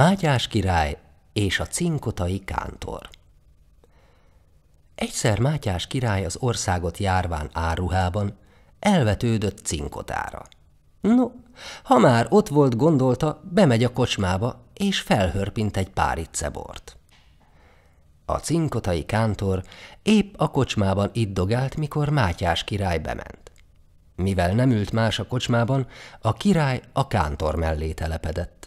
Mátyás király és a cinkotai kántor Egyszer Mátyás király az országot járván áruhában elvetődött cinkotára. No, ha már ott volt, gondolta, bemegy a kocsmába, és felhörpint egy pár cebort. A cinkotai kántor épp a kocsmában iddogált, mikor Mátyás király bement. Mivel nem ült más a kocsmában, a király a kántor mellé telepedett.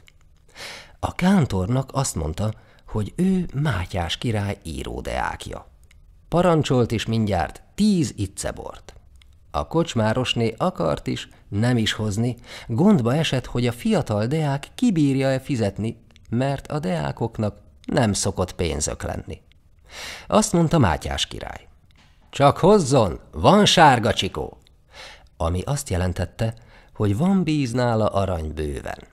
A kántornak azt mondta, hogy ő Mátyás király íródeákja. Parancsolt is mindjárt tíz itcebort. A kocsmárosné akart is, nem is hozni, gondba esett, hogy a fiatal deák kibírja-e fizetni, mert a deákoknak nem szokott pénzök lenni. Azt mondta Mátyás király. Csak hozzon, van sárga csikó! Ami azt jelentette, hogy van bíznála arany bőven.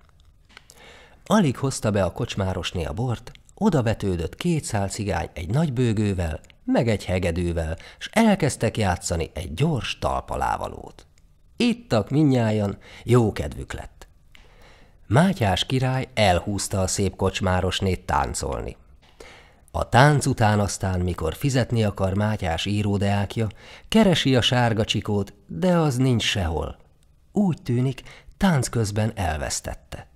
Alig hozta be a kocsmárosné a bort, odavetődött két szál cigány egy nagy bőgővel, meg egy hegedűvel, s elkezdtek játszani egy gyors talpalávalót. Ittak minnyájan, jó kedvük lett. Mátyás király elhúzta a szép kocsmárosnét táncolni. A tánc után aztán, mikor fizetni akar Mátyás íródeákja, keresi a sárga csikót, de az nincs sehol. Úgy tűnik, tánc közben elvesztette.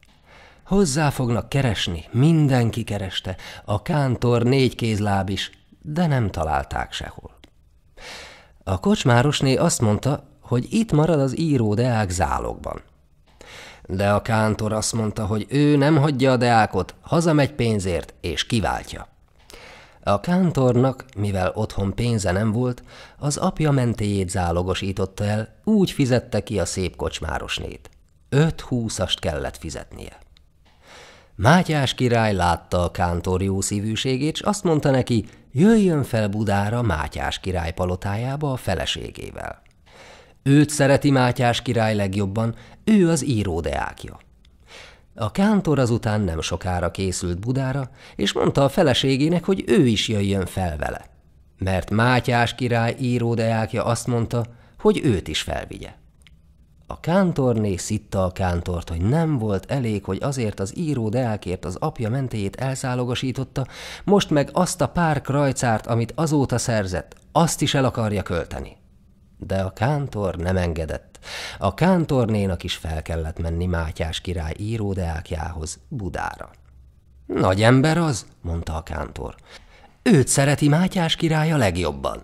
Hozzá fognak keresni, mindenki kereste, a kántor négy kézláb is, de nem találták sehol. A kocsmárosné azt mondta, hogy itt marad az író Deák zálogban. De a kántor azt mondta, hogy ő nem hagyja a Deákot, hazamegy pénzért, és kiváltja. A kántornak, mivel otthon pénze nem volt, az apja mentéjét zálogosította el, úgy fizette ki a szép kocsmárosnét. Öt húszast kellett fizetnie. Mátyás király látta a kántor jó szívűségét, és azt mondta neki, jöjjön fel Budára Mátyás király palotájába a feleségével. Őt szereti Mátyás király legjobban, ő az íródeákja. A kántor azután nem sokára készült Budára, és mondta a feleségének, hogy ő is jöjjön fel vele. Mert Mátyás király íródeákja azt mondta, hogy őt is felvigye. A kántorné szitta a kántort, hogy nem volt elég, hogy azért az író deákért az apja mentéjét elszálogasította, most meg azt a pár krajcárt, amit azóta szerzett, azt is el akarja költeni. De a kántor nem engedett. A kántornénak is fel kellett menni Mátyás király íródeákjához, Budára. Nagy ember az, mondta a kántor. Őt szereti Mátyás király a legjobban.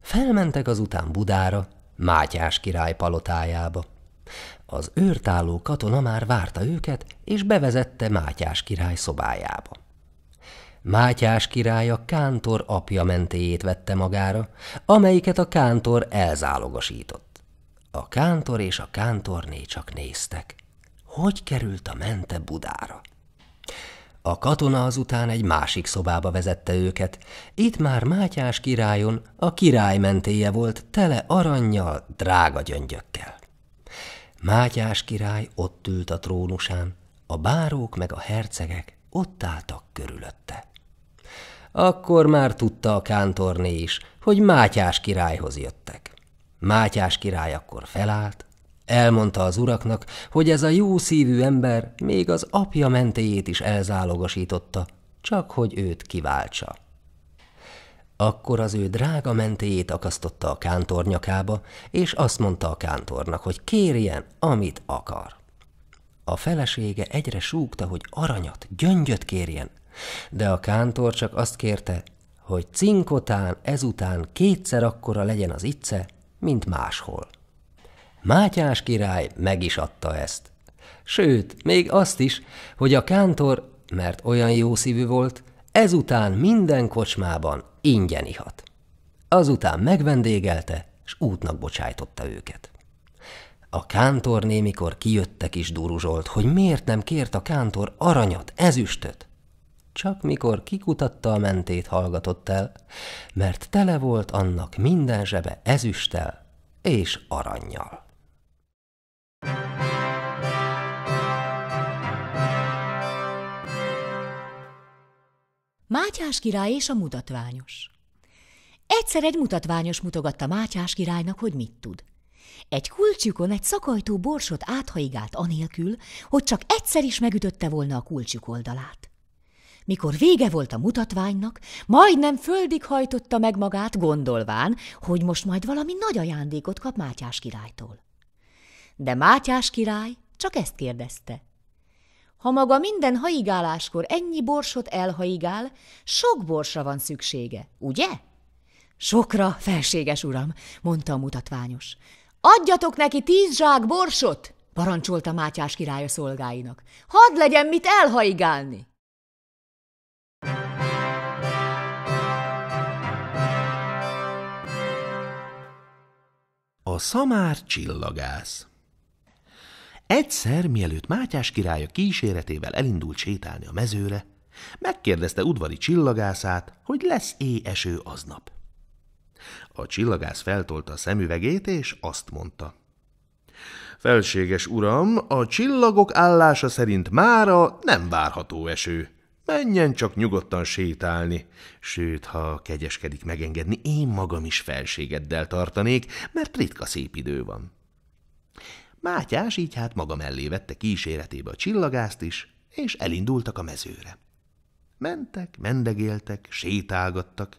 Felmentek azután Budára, Mátyás király palotájába. Az őrtálló katona már várta őket, és bevezette Mátyás király szobájába. Mátyás király a kántor apja mentéjét vette magára, amelyiket a kántor elzálogosított. A kántor és a kántorné csak néztek. Hogy került a mente Budára? A katona azután egy másik szobába vezette őket. Itt már Mátyás királyon a király mentéje volt tele arannyal, drága gyöngyökkel. Mátyás király ott ült a trónusán, a bárók meg a hercegek ott álltak körülötte. Akkor már tudta a kántorné is, hogy Mátyás királyhoz jöttek. Mátyás király akkor felállt, Elmondta az uraknak, hogy ez a jó szívű ember még az apja mentéjét is elzálogosította, csak hogy őt kiváltsa. Akkor az ő drága mentéjét akasztotta a kántor nyakába, és azt mondta a kántornak, hogy kérjen, amit akar. A felesége egyre súgta, hogy aranyat, gyöngyöt kérjen, de a kántor csak azt kérte, hogy cinkotán ezután kétszer akkora legyen az itce, mint máshol. Mátyás király meg is adta ezt. Sőt, még azt is, hogy a kántor, mert olyan jó szívű volt, ezután minden kocsmában ingyen ihat. Azután megvendégelte, s útnak bocsájtotta őket. A kántor némikor kijöttek is duruzsolt, hogy miért nem kért a kántor aranyat, ezüstöt. Csak mikor kikutatta a mentét, hallgatott el, mert tele volt annak minden zsebe ezüsttel és arannyal. Mátyás király és a mutatványos. Egyszer egy mutatványos mutogatta Mátyás királynak, hogy mit tud. Egy kulcsjukon egy szakajtó borsot áthaigált anélkül, hogy csak egyszer is megütötte volna a kulcsjuk oldalát. Mikor vége volt a mutatványnak, majdnem földig hajtotta meg magát, gondolván, hogy most majd valami nagy ajándékot kap Mátyás királytól. De Mátyás király csak ezt kérdezte. Ha maga minden haigáláskor ennyi borsot elhaigál, sok borsra van szüksége, ugye? Sokra, felséges uram, mondta a mutatványos. Adjatok neki tíz zsák borsot, parancsolta Mátyás király a szolgáinak. Hadd legyen mit elhaigálni! A szamár csillagász Egyszer, mielőtt Mátyás király a kíséretével elindult sétálni a mezőre, megkérdezte udvari csillagászát, hogy lesz eső aznap. A csillagász feltolta a szemüvegét, és azt mondta. Felséges uram, a csillagok állása szerint mára nem várható eső. Menjen csak nyugodtan sétálni. Sőt, ha kegyeskedik megengedni, én magam is felségeddel tartanék, mert ritka szép idő van. Mátyás így hát maga mellé vette kíséretébe a csillagást is, és elindultak a mezőre. Mentek, mendegéltek, sétálgattak.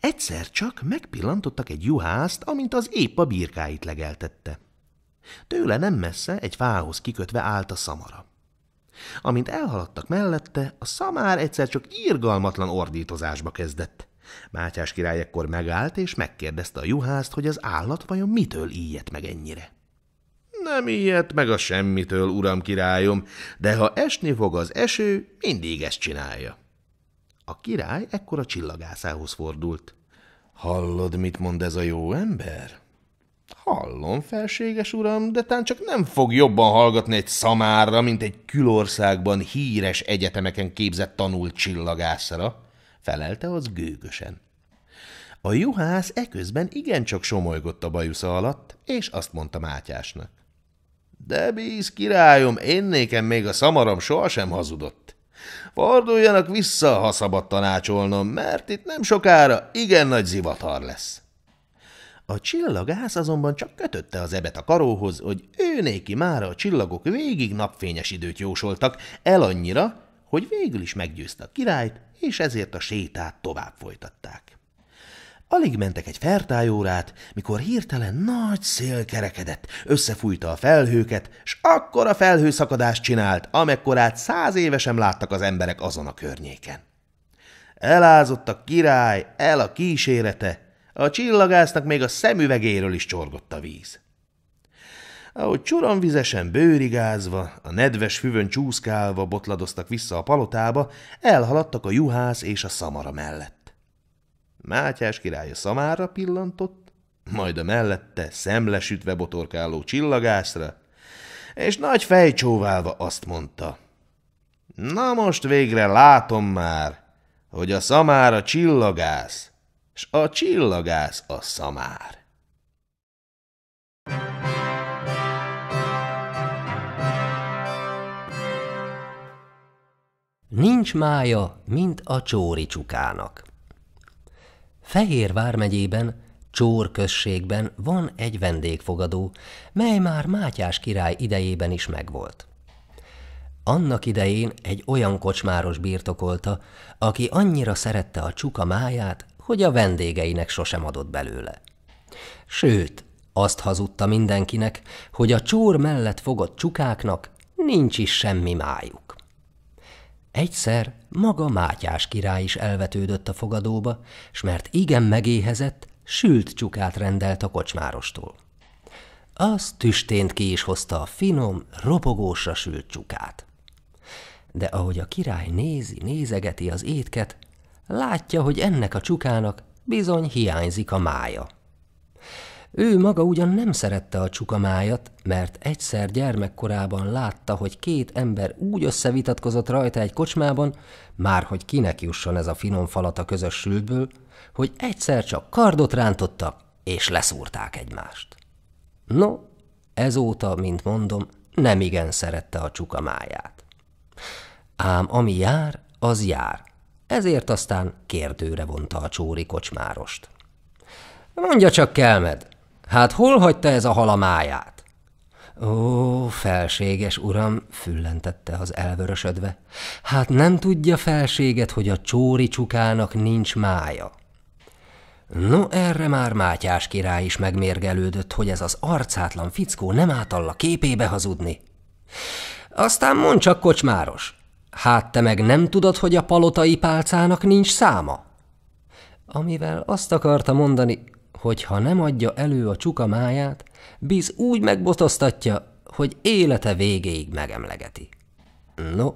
Egyszer csak megpillantottak egy juhászt, amint az épp a birkáit legeltette. Tőle nem messze egy fához kikötve állt a szamara. Amint elhaladtak mellette, a szamár egyszer csak irgalmatlan ordítozásba kezdett. Mátyás király ekkor megállt, és megkérdezte a juhászt, hogy az állat vajon mitől ijedt meg ennyire nem ilyet, meg a semmitől, uram királyom, de ha esni fog az eső, mindig ezt csinálja. A király ekkor a csillagászához fordult. Hallod, mit mond ez a jó ember? Hallom, felséges uram, de tán csak nem fog jobban hallgatni egy szamárra, mint egy külországban híres egyetemeken képzett tanult csillagászra, felelte az gőgösen. A juhász eközben igencsak somolygott a bajusza alatt, és azt mondta Mátyásnak. De bíz, királyom, én nékem még a szamaram sohasem hazudott. Forduljanak vissza, ha szabad tanácsolnom, mert itt nem sokára igen nagy zivatar lesz. A csillagász azonban csak kötötte az ebet a karóhoz, hogy ő néki mára a csillagok végig napfényes időt jósoltak, el annyira, hogy végül is meggyőzte a királyt, és ezért a sétát tovább folytatták. Alig mentek egy fertájórát, mikor hirtelen nagy szél kerekedett, összefújta a felhőket, s akkor a felhőszakadást csinált, amekkorát száz éve sem láttak az emberek azon a környéken. Elázott a király, el a kísérete, a csillagásznak még a szemüvegéről is csorgott a víz. Ahogy csuromvizesen bőrigázva, a nedves füvön csúszkálva botladoztak vissza a palotába, elhaladtak a juhász és a szamara mellett. Mátyás király a szamára pillantott, majd a mellette szemlesütve botorkáló csillagászra, és nagy fejcsóválva azt mondta. Na most végre látom már, hogy a szamár a csillagász, s a csillagász a szamár. Nincs mája, mint a csóri csukának. Fehér vármegyében, Csór községben van egy vendégfogadó, mely már Mátyás király idejében is megvolt. Annak idején egy olyan kocsmáros birtokolta, aki annyira szerette a csuka máját, hogy a vendégeinek sosem adott belőle. Sőt, azt hazudta mindenkinek, hogy a csór mellett fogott csukáknak nincs is semmi májuk. Egyszer maga Mátyás király is elvetődött a fogadóba, s mert igen megéhezett, sült csukát rendelt a kocsmárostól. Az tüstént ki is hozta a finom, ropogósra sült csukát. De ahogy a király nézi, nézegeti az étket, látja, hogy ennek a csukának bizony hiányzik a mája. Ő maga ugyan nem szerette a csukamájat, mert egyszer gyermekkorában látta, hogy két ember úgy összevitatkozott rajta egy kocsmában, már hogy kinek jusson ez a finom falat a közös sülből, hogy egyszer csak kardot rántottak, és leszúrták egymást. No, ezóta, mint mondom, nem igen szerette a csukamáját. Ám ami jár, az jár, ezért aztán kérdőre vonta a csóri kocsmárost. Mondja csak, Kelmed, Hát hol hagyta ez a halamáját? Ó, felséges uram, füllentette az elvörösödve. Hát nem tudja felséget, hogy a csóri csukának nincs mája. No, erre már Mátyás király is megmérgelődött, hogy ez az arcátlan fickó nem átalla képébe hazudni. Aztán mond csak, kocsmáros, hát te meg nem tudod, hogy a palotai pálcának nincs száma? Amivel azt akarta mondani, hogy ha nem adja elő a csuka máját, Biz úgy megbotoztatja, hogy élete végéig megemlegeti. No,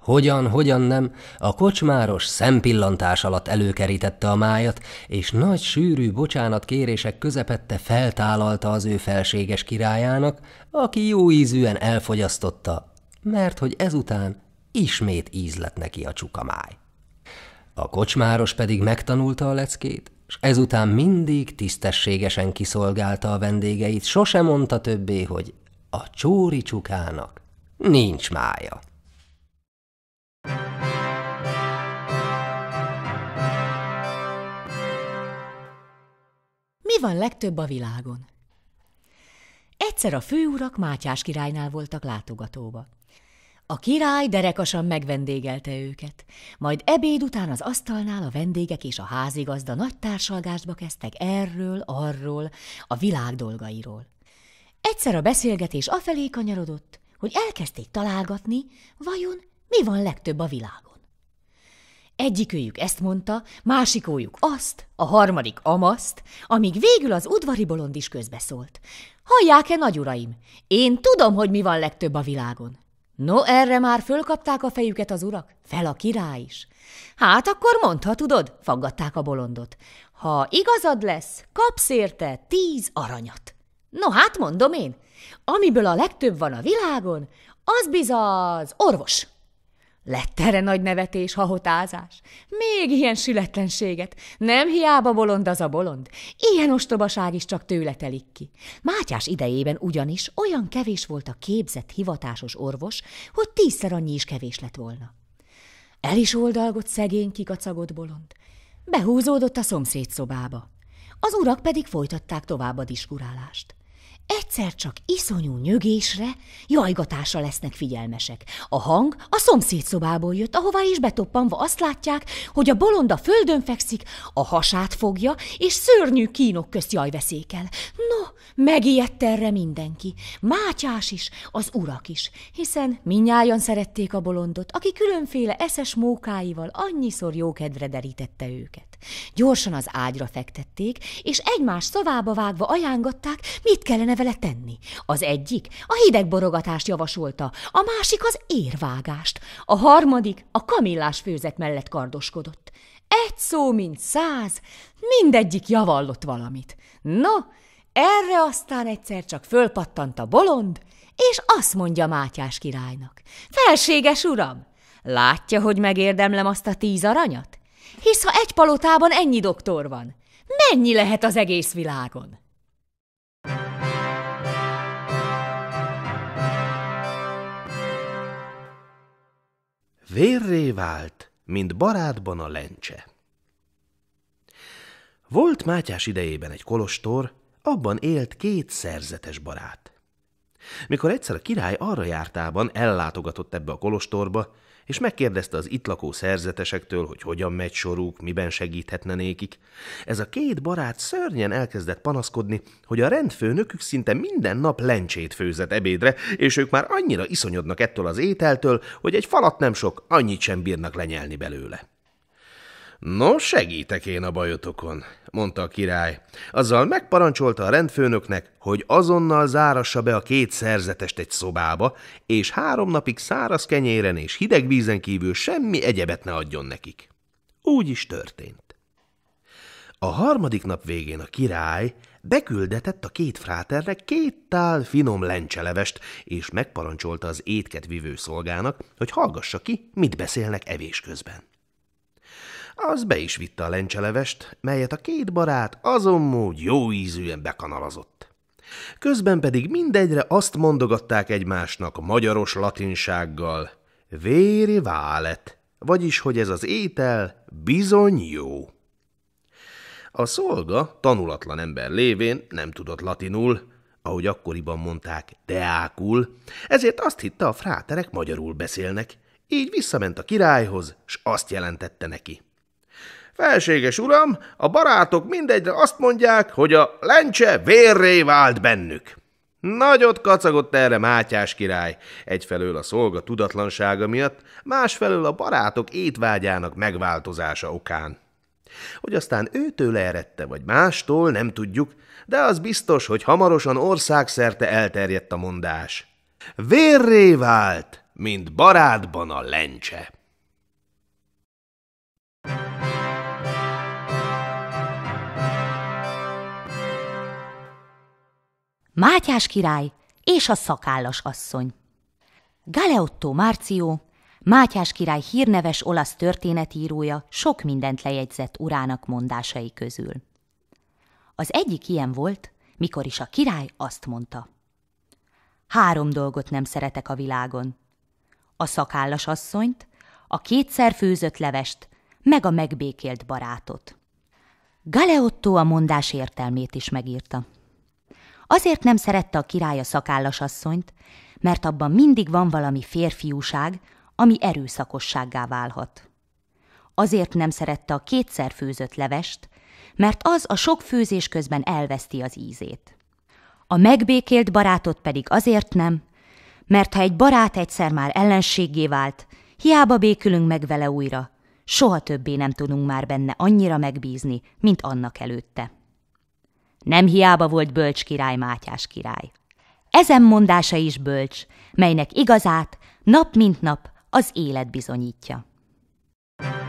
hogyan, hogyan nem, a kocsmáros szempillantás alatt előkerítette a májat, és nagy sűrű bocsánat kérések közepette feltálalta az ő felséges királyának, aki jó ízűen elfogyasztotta, mert hogy ezután ismét íz lett neki a csukamáj. A kocsmáros pedig megtanulta a leckét, és ezután mindig tisztességesen kiszolgálta a vendégeit, sosem mondta többé, hogy a csóri csukának nincs mája. Mi van legtöbb a világon? Egyszer a főurak Mátyás királynál voltak látogatóba. A király derekasan megvendégelte őket, majd ebéd után az asztalnál a vendégek és a házigazda nagy társalgásba kezdtek erről, arról, a világ dolgairól. Egyszer a beszélgetés afelé kanyarodott, hogy elkezdték találgatni, vajon mi van legtöbb a világon. Egyikőjük ezt mondta, másikójuk azt, a harmadik amaszt, amíg végül az udvari bolond is közbeszólt. Hallják-e, nagyuraim, én tudom, hogy mi van legtöbb a világon. No, erre már fölkapták a fejüket az urak, fel a király is. Hát akkor mondd, ha tudod, faggatták a bolondot. Ha igazad lesz, kapsz érte tíz aranyat. No hát mondom én, amiből a legtöbb van a világon, az bizaz orvos. Lett erre nagy nevetés, hahotázás? Még ilyen sületlenséget? Nem hiába bolond az a bolond? Ilyen ostobaság is csak tőle telik ki. Mátyás idejében ugyanis olyan kevés volt a képzett hivatásos orvos, hogy tízszer annyi is kevés lett volna. El is oldalgott szegény kikacagott bolond. Behúzódott a szomszéd szobába. Az urak pedig folytatták tovább a diskurálást. Egyszer csak iszonyú nyögésre, jajgatásra lesznek figyelmesek. A hang a szomszéd szobából jött, ahová is betoppanva azt látják, hogy a bolonda földön fekszik, a hasát fogja, és szörnyű kínok közt veszékel. No, megijedt erre mindenki. Mátyás is, az urak is, hiszen minnyáján szerették a bolondot, aki különféle eszes mókáival annyiszor jókedvre derítette őket. Gyorsan az ágyra fektették, és egymás szavába vágva ajángatták, mit kellene vele tenni. Az egyik a hidegborogatást javasolta, a másik az érvágást, a harmadik a kamillás főzet mellett kardoskodott. Egy szó, mint száz, mindegyik javallott valamit. No, erre aztán egyszer csak fölpattant a bolond, és azt mondja Mátyás királynak. Felséges uram, látja, hogy megérdemlem azt a tíz aranyat? hisz ha egy palotában ennyi doktor van, mennyi lehet az egész világon? Vérré vált, mint barátban a lencse. Volt Mátyás idejében egy kolostor, abban élt két szerzetes barát. Mikor egyszer a király arra jártában ellátogatott ebbe a kolostorba, és megkérdezte az itt lakó szerzetesektől, hogy hogyan megy soruk, miben segíthetne nékik. Ez a két barát szörnyen elkezdett panaszkodni, hogy a rendfőnökük szinte minden nap lencsét főzett ebédre, és ők már annyira iszonyodnak ettől az ételtől, hogy egy falat nem sok, annyit sem bírnak lenyelni belőle. No, segítek én a bajotokon, mondta a király. Azzal megparancsolta a rendfőnöknek, hogy azonnal zárassa be a két szerzetest egy szobába, és három napig száraz kenyéren és hideg vízen kívül semmi egyebet ne adjon nekik. Úgy is történt. A harmadik nap végén a király beküldetett a két fráterre két tál finom lencselevest, és megparancsolta az étket vivő szolgának, hogy hallgassa ki, mit beszélnek evés közben. Az be is vitte a lencselevest, melyet a két barát azon mód jó ízűen bekanalazott. Közben pedig mindegyre azt mondogatták egymásnak magyaros latinsággal, véri válet, vagyis, hogy ez az étel bizony jó. A szolga, tanulatlan ember lévén nem tudott latinul, ahogy akkoriban mondták, deákul, ezért azt hitte, a fráterek magyarul beszélnek. Így visszament a királyhoz, s azt jelentette neki. Felséges uram, a barátok mindegyre azt mondják, hogy a lencse vérré vált bennük. Nagyot kacagott erre Mátyás király, egyfelől a szolga tudatlansága miatt, másfelől a barátok étvágyának megváltozása okán. Hogy aztán őtől erette vagy mástól, nem tudjuk, de az biztos, hogy hamarosan országszerte elterjedt a mondás. Vérré vált, mint barátban a lencse. Mátyás király és a szakállas asszony. Galeotto Márció, Mátyás király hírneves olasz történetírója sok mindent lejegyzett urának mondásai közül. Az egyik ilyen volt, mikor is a király azt mondta. Három dolgot nem szeretek a világon. A szakállas asszonyt, a kétszer főzött levest, meg a megbékélt barátot. Galeotto a mondás értelmét is megírta. Azért nem szerette a király a szakállas asszonyt, mert abban mindig van valami férfiúság, ami erőszakossággá válhat. Azért nem szerette a kétszer főzött levest, mert az a sok főzés közben elveszti az ízét. A megbékélt barátot pedig azért nem, mert ha egy barát egyszer már ellenséggé vált, hiába békülünk meg vele újra, soha többé nem tudunk már benne annyira megbízni, mint annak előtte. Nem hiába volt bölcs király Mátyás király. Ezen mondása is bölcs, melynek igazát nap mint nap az élet bizonyítja. thank you